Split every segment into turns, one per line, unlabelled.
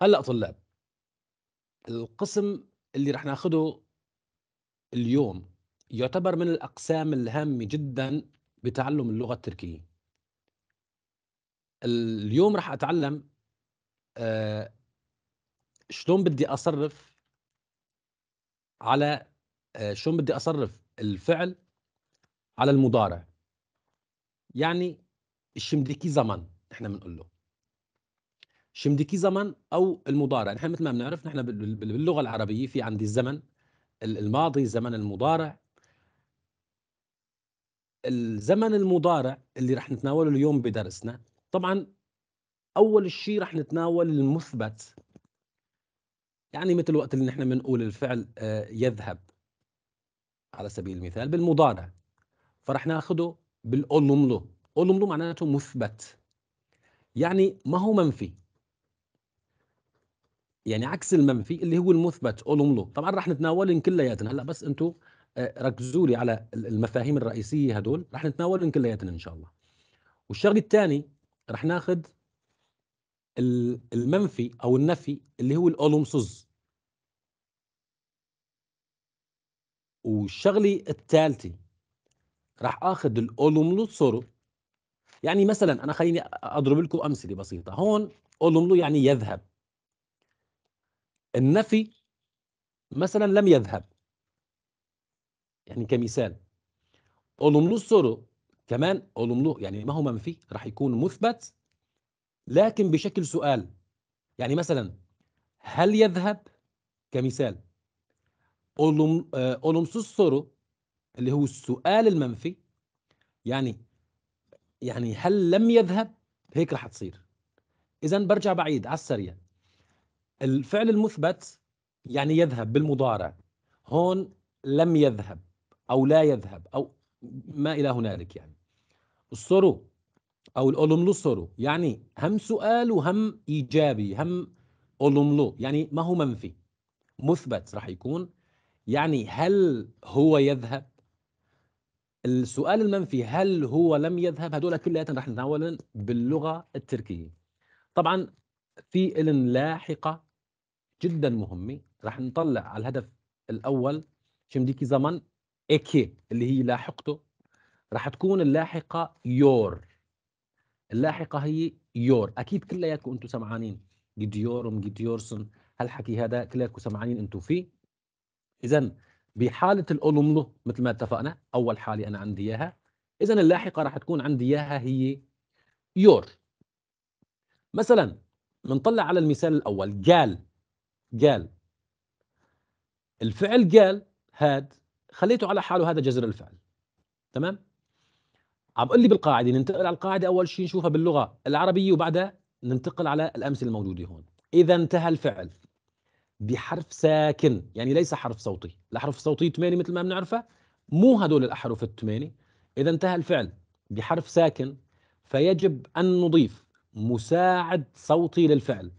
هلا طلاب القسم اللي رح ناخده اليوم يعتبر من الاقسام الهامه جدا بتعلم اللغه التركيه اليوم رح اتعلم آه شلون بدي اصرف على آه شلون بدي اصرف الفعل على المضارع يعني الشمدكي زمان نحن بنقول له شمدكي زمن او المضارع نحن مثل ما بنعرف نحن باللغه العربيه في عندي الزمن الماضي زمن المضارع الزمن المضارع اللي رح نتناوله اليوم بدرسنا طبعا اول شيء رح نتناول المثبت يعني مثل وقت اللي نحن بنقول الفعل آه، يذهب على سبيل المثال بالمضارع فرح ناخده بالاولوملو اولوملو معناته مثبت يعني ما هو منفي يعني عكس المنفي اللي هو المثبت اولم له طبعا رح نتناولهم كلياتنا هلا بس انتم آه، ركزوا لي على المفاهيم الرئيسيه هدول رح نتناولهم كلياتنا ان شاء الله والشغل الثاني رح ناخذ المنفي او النفي اللي هو الاولمسوز والشغله الثالثه راح اخذ الاولملوسورو يعني مثلا انا خليني اضرب لكم امثله بسيطه هون اولملو يعني يذهب النفي مثلا لم يذهب يعني كمثال اولملو سورو كمان اولملو يعني ما هو منفي راح يكون مثبت لكن بشكل سؤال يعني مثلا هل يذهب كمثال اولم آه، سورو اللي هو السؤال المنفي يعني يعني هل لم يذهب هيك راح تصير اذا برجع بعيد على السريع الفعل المثبت يعني يذهب بالمضارع هون لم يذهب او لا يذهب او ما الى هنالك يعني الصرو او الأولملو صرو يعني هم سؤال وهم ايجابي هم أولملو يعني ما هو منفي مثبت راح يكون يعني هل هو يذهب السؤال المنفي هل هو لم يذهب هدول كلياتهم رح نتناولهم باللغه التركيه طبعا في إلن لاحقه جدا مهمه رح نطلع على الهدف الاول شمديكي زمن اكي اللي هي لاحقته رح تكون اللاحقه يور اللاحقه هي يور اكيد كلياتكم انتم سمعانين جديورم جديورسون هالحكي هذا كلياتكم سمعانين انتم فيه اذا بحاله الاولوملو مثل ما اتفقنا اول حاله انا عندي اياها اذا اللاحقه رح تكون عندي اياها هي يور مثلا بنطلع على المثال الاول قال قال الفعل قال هاد خليته على حاله هذا جذر الفعل تمام عم اقول لي بالقاعده ننتقل على القاعده اول شيء نشوفها باللغه العربيه وبعدها ننتقل على الامثله الموجوده هون اذا انتهى الفعل بحرف ساكن يعني ليس حرف صوتي الاحرف الصوتيه ثمانيه مثل ما بنعرفها مو هدول الاحرف الثمانيه اذا انتهى الفعل بحرف ساكن فيجب ان نضيف مساعد صوتي للفعل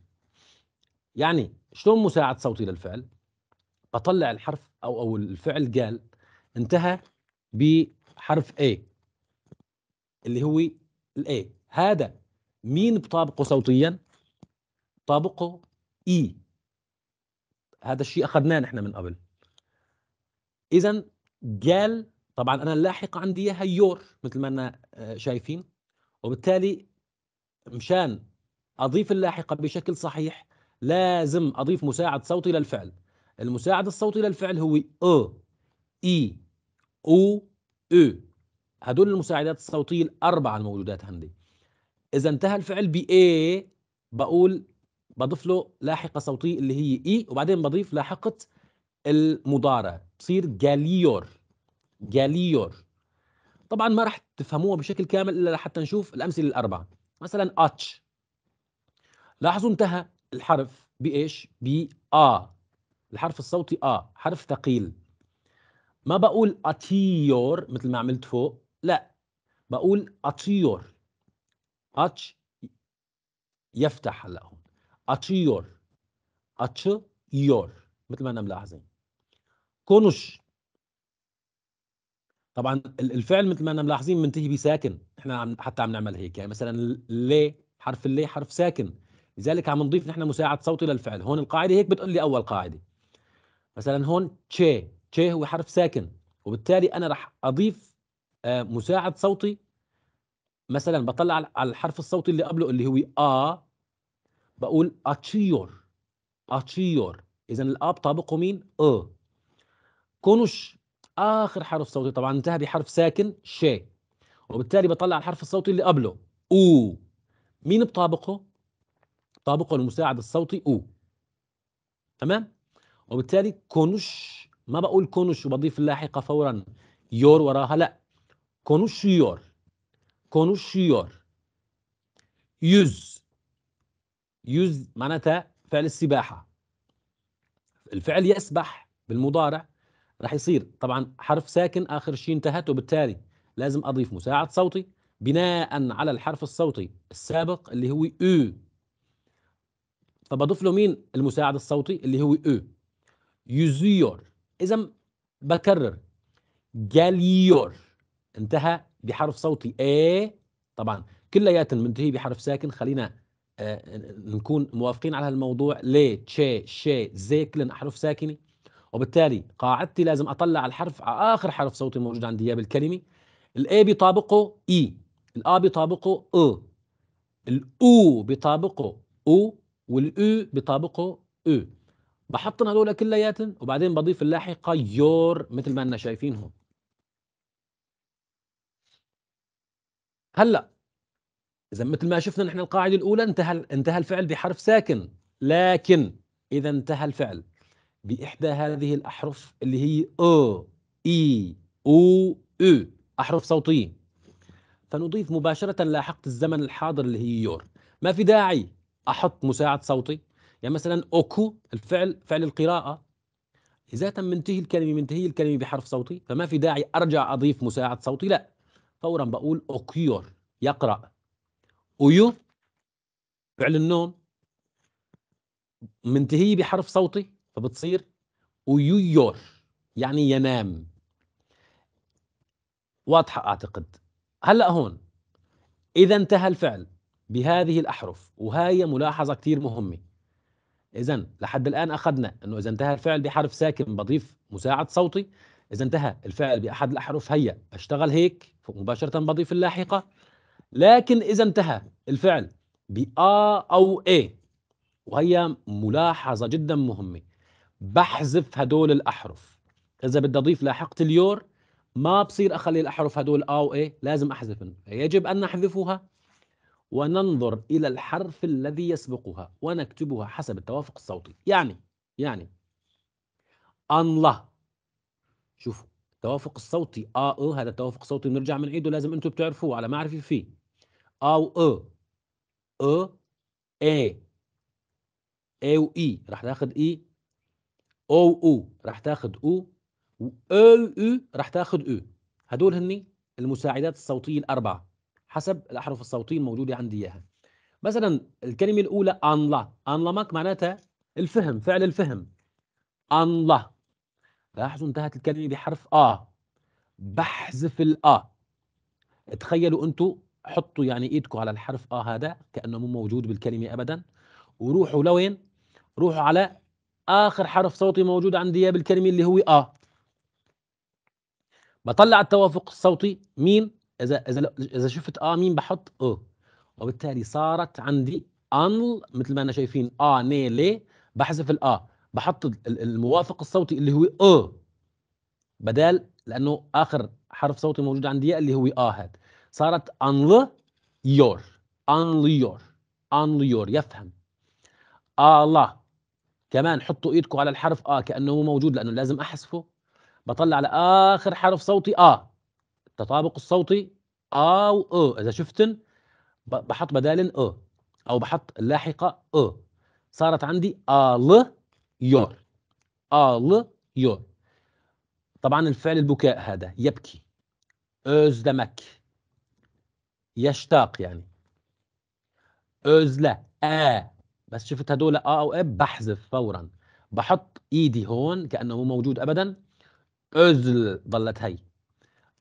يعني شلون مساعد صوتي للفعل؟ بطلع الحرف او او الفعل قال انتهى بحرف A اللي هو الاي هذا مين بطابقه صوتيا؟ طابقه E هذا الشيء اخذناه نحن من قبل اذا قال طبعا انا اللاحقه عندي اياها يور مثل ما انا آه، شايفين وبالتالي مشان اضيف اللاحقه بشكل صحيح لازم اضيف مساعد صوتي للفعل المساعد الصوتي للفعل هو او اي او او هدول المساعدات الصوتيه الاربعه الموجودات عندي اذا انتهى الفعل ب A بقول بضيف له لاحقه صوتيه اللي هي اي وبعدين بضيف لاحقه المضارع بصير جاليور جاليور طبعا ما رح تفهموها بشكل كامل الا حتى نشوف الامثله الاربعه مثلا اتش لاحظوا انتهى الحرف بايش؟ ب آ الحرف الصوتي آ حرف ثقيل ما بقول أتيور مثل ما عملت فوق لا بقول أتيور أتش يفتح هلا هون أتيور أتيور مثل ما أنا ملاحظين كونش طبعا الفعل مثل ما أنا ملاحظين منتهي بساكن احنا حتى عم نعمل هيك يعني مثلا لي حرف اللي حرف ساكن لذلك عم نضيف نحن مساعد صوتي للفعل هون القاعده هيك بتقول لي اول قاعده مثلا هون تشي تشي هو حرف ساكن وبالتالي انا رح اضيف آه، مساعد صوتي مثلا بطلع على الحرف الصوتي اللي قبله اللي هو ا بقول اتشيور اتشيور اذا الآ بطابقه مين ا كونش اخر حرف صوتي طبعا انتهى بحرف ساكن شي وبالتالي بطلع الحرف الصوتي اللي قبله او مين بطابقه طابق المساعد الصوتي او تمام وبالتالي كونش ما بقول كونش وبضيف اللاحقه فورا يور وراها لا يور كونوش يور يز يز معناتها فعل السباحه الفعل يسبح بالمضارع راح يصير طبعا حرف ساكن اخر شيء انتهت وبالتالي لازم اضيف مساعد صوتي بناء على الحرف الصوتي السابق اللي هو ا فبضيف له مين المساعد الصوتي اللي هو او يزيور اذا بكرر جاليور انتهى بحرف صوتي ا طبعا كلياتن منتهي بحرف ساكن خلينا آه نكون موافقين على هالموضوع ل تشي شي زي كلن احرف ساكنه وبالتالي قاعدتي لازم اطلع الحرف على اخر حرف صوتي موجود عندي اياه بالكلمه الاي بيطابقه اي e. الا بيطابقه او الاو بيطابقه او والاو بيطابقه او بحطن هذول كلياتهم وبعدين بضيف اللاحقه يور مثل ما انا شايفين هون هلا اذا مثل ما شفنا نحن القاعده الاولى انتهى انتهى الفعل بحرف ساكن لكن اذا انتهى الفعل باحدى هذه الاحرف اللي هي او اي او او احرف صوتيه فنضيف مباشره لاحقه الزمن الحاضر اللي هي يور ما في داعي احط مساعد صوتي يعني مثلا اوكو الفعل فعل القراءه اذا منتهي الكلمه منتهي الكلمه بحرف صوتي فما في داعي ارجع اضيف مساعد صوتي لا فورا بقول اوكيور يقرا اويو فعل النون منتهي بحرف صوتي فبتصير اويور يعني ينام واضحه اعتقد هلا هون اذا انتهى الفعل بهذه الأحرف وهي ملاحظة كتير مهمة إذا لحد الآن أخذنا أنه إذا انتهى الفعل بحرف ساكن بضيف مساعد صوتي إذا انتهى الفعل بأحد الأحرف هيا بشتغل هيك مباشرة بضيف اللاحقة لكن إذا انتهى الفعل بآ أو إيه وهي ملاحظة جدا مهمة بحذف هدول الأحرف إذا بدي أضيف لاحقة اليور ما بصير أخلي الأحرف هدول آ إيه لازم أحذفهم يجب أن نحذفها وننظر إلى الحرف الذي يسبقها ونكتبها حسب التوافق الصوتي يعني يعني أنلا شوفوا التوافق الصوتي آ أ هذا التوافق الصوتي بنرجع عيده لازم أنتم بتعرفوه على معرفة فيه آ و أ أ و إي راح تاخذ إي أو أو راح تاخذ أو و أو راح تاخذ أو هدول هني المساعدات الصوتية الأربعة حسب الاحرف الصوتيه الموجوده عندي اياها مثلا الكلمه الاولى انلا انلمك معناتها الفهم فعل الفهم انلا لاحظوا انتهت الكلمه بحرف ا بحذف الا تخيلوا انتم حطوا يعني ايدكم على الحرف اه هذا كانه مو موجود بالكلمه ابدا وروحوا لوين روحوا على اخر حرف صوتي موجود عندي اياه بالكلمه اللي هو اه بطلع التوافق الصوتي مين اذا اذا اذا شفت اه مين بحط او وبالتالي صارت عندي انل مثل ما انا شايفين اه ني لي بحذف الا بحط الموافق الصوتي اللي هو او بدال لانه اخر حرف صوتي موجود عندي اللي هو اه هاد صارت انل يور انل يور انل يور يفهم آه كمان حطوا ايدكم على الحرف اه كانه مو موجود لانه لازم احذفه بطلع على اخر حرف صوتي اه التطابق الصوتي او او اذا شفتن بحط بدال او او بحط اللاحقه او صارت عندي ال يور ال يور طبعا الفعل البكاء هذا يبكي özlemek يشتاق يعني özle آ بس شفت هدول آ أو إب إيه؟ بحذف فورا بحط إيدي هون كأنه مو موجود أبدا özl ظلت هي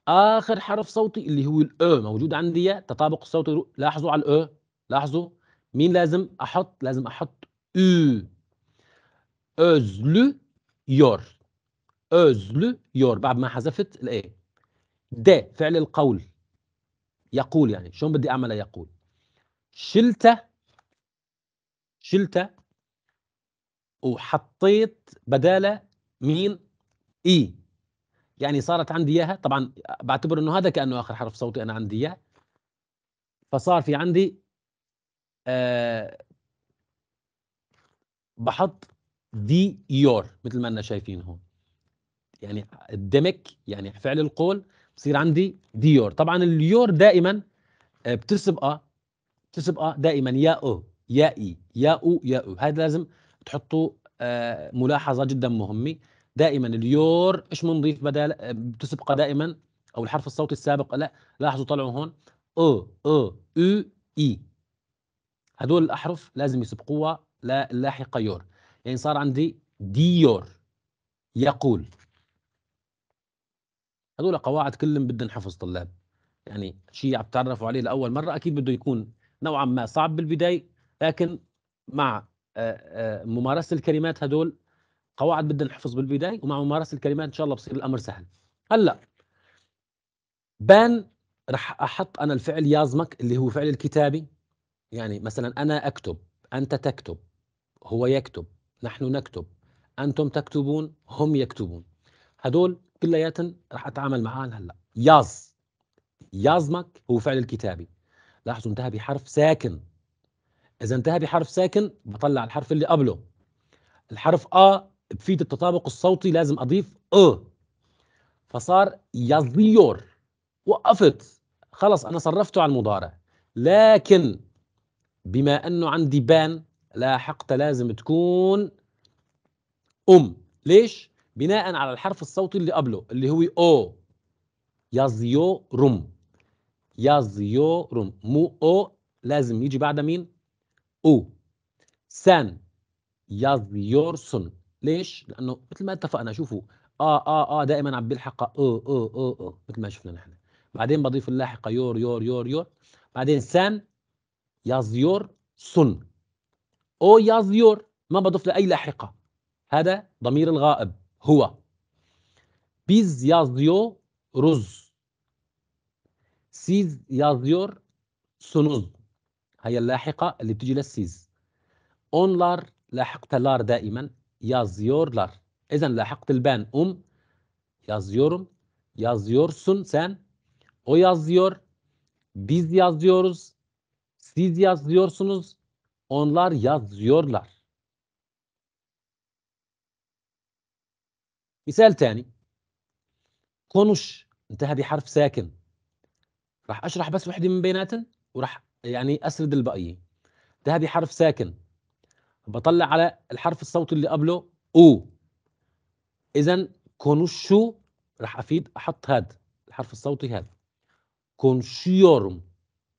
اخر حرف صوتي اللي هو الاو موجود عندي تطابق الصوتي لاحظوا على الاو لاحظوا مين لازم احط لازم احط او özlü يور özlü يور بعد ما حذفت الاي د فعل القول يقول يعني شلون بدي اعمل يقول شلت شلت وحطيت بداله مين اي يعني صارت عندي اياها طبعا بعتبر انه هذا كانه اخر حرف صوتي انا عندي اياه فصار في عندي أه بحط دي يور مثل ما انا شايفين هون يعني الدمك يعني فعل القول بصير عندي ديور طبعا اليور دائما بتسبقه آه، بتسبقه آه، آه دائما يا او يا اي يا او يا او هذا لازم تحطوا ملاحظه جدا مهمه دائما اليور ايش بنضيف بدل آه، بتسبقه دائما او الحرف الصوتي السابق لا لاحظوا طلعوا هون او او او اي هدول الاحرف لازم يسبقوها لاحقه يور يعني صار عندي ديور يقول هذول قواعد كلهم بدهم حفظ طلاب يعني شيء عم تتعرفوا عليه لاول مره اكيد بده يكون نوعا ما صعب بالبدايه لكن مع آه، آه، ممارسه الكلمات هدول قواعد بدنا نحفظ بالبدايه ومع ممارسه الكلمات ان شاء الله بصير الامر سهل هلا بان رح احط انا الفعل يازمك اللي هو فعل الكتابي يعني مثلا انا اكتب انت تكتب هو يكتب نحن نكتب انتم تكتبون هم يكتبون هدول كلياتن رح اتعامل معاهم هلا ياز يازمك هو فعل الكتابي لاحظوا انتهى بحرف ساكن اذا انتهى بحرف ساكن بطلع الحرف اللي قبله الحرف ا بفيد التطابق الصوتي لازم اضيف أ فصار يزيور وقفت خلص انا صرفته على المضارع لكن بما انه عندي بان لاحقت لازم تكون ام ليش بناء على الحرف الصوتي اللي قبله اللي هو او يزيورم يزيورم مو او لازم يجي بعد مين او سان يزيورسن ليش؟ لانه مثل ما اتفقنا شوفوا اه اه اه دائما عم بيلحقها او آه، او آه، او آه، او مثل ما شفنا نحن بعدين بضيف اللاحقه يور يور يور يور بعدين سان يور سن او يور ما بضيف لاي اي لاحقه هذا ضمير الغائب هو بيز يزيو رز سيز يور سنوز هي اللاحقه اللي بتجي للسيز اونلار لاحقتها لار دائما yazıyorlar. Ezen lahaktil ben um yazıyorum. Yazıyorsun sen. O yazıyor. Biz yazıyoruz. Siz yazıyorsunuz. Onlar yazıyorlar. مثال تاني كونش انتهى بحرف ساكن راح اشرح بس وحده من بيناتن وراح يعني اسرد الباقيين انتهى بحرف ساكن بطلع على الحرف الصوتي اللي قبله او اذا كونشو راح افيد احط هاد الحرف الصوتي هذا كونشيورم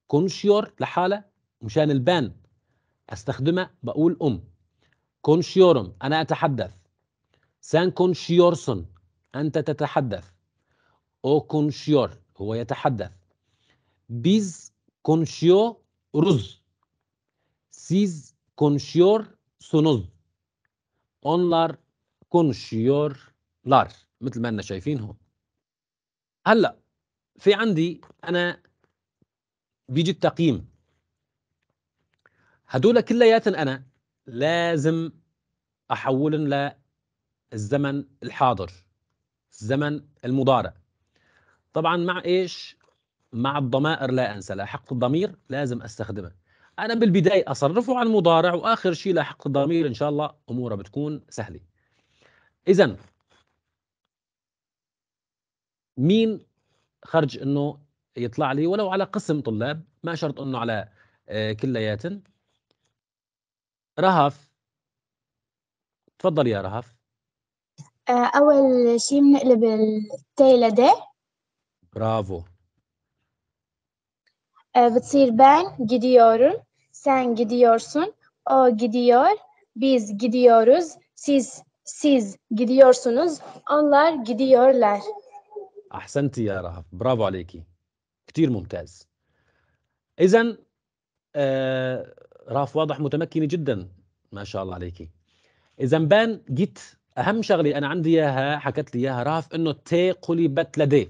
كونشيور لحاله مشان البان استخدمها بقول ام كونشيورم انا اتحدث سان كونشيورسون انت تتحدث او كونشيور هو يتحدث بيز كونشيو رز سيز كونشيور سنوز اونلار كونشيورلار مثل ما انا شايفين هون هلا في عندي انا بيجي التقييم هدول كلياتن انا لازم احولن للزمن الحاضر الزمن المضارع طبعا مع ايش مع الضمائر لا انسى لاحقت الضمير لازم استخدمها انا بالبدايه اصرفه عن مضارع واخر شيء لاحق الضمير ان شاء الله اموره بتكون سهله اذا مين خرج انه يطلع لي ولو على قسم طلاب ما شرط انه على آه، كلياتن رهف تفضل يا رهف آه، اول شيء بنقلب التي لدي برافو آه، بتصير بان جيديورن Sen gidiyorsun, o gidiyor, biz gidiyoruz, siz siz gidiyorsunuz, onlar gidiyorlar. أحسنتي يا رهف برافو عليكي كتير ممتاز إذا آه رهف واضح متمكنة جدا ما شاء الله عليكي إذا بان جيت أهم شغلة أنا عندي إياها حكت لي إياها رهف إنه تي قلبت لدي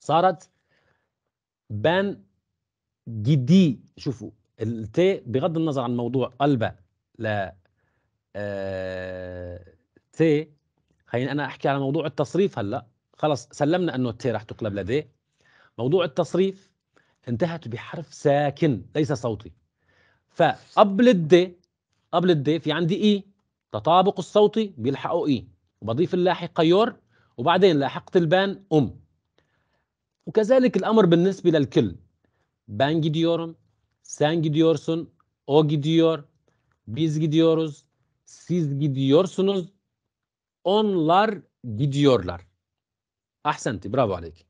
صارت بان جدي شوفوا التي بغض النظر عن موضوع البا ل آه، تي خليني انا احكي على موضوع التصريف هلا خلص سلمنا انه التي راح تقلب لدي موضوع التصريف انتهت بحرف ساكن ليس صوتي فقبل الدي قبل الدي في عندي اي تطابق الصوتي بيلحقوا اي وبضيف اللاحقه يور وبعدين لاحقت البان ام وكذلك الامر بالنسبه للكل بانجي ديورم Sen gidiyorsun, o gidiyor, biz gidiyoruz, siz gidiyorsunuz, onlar gidiyorlar. Ahsenti, bravo aleyk.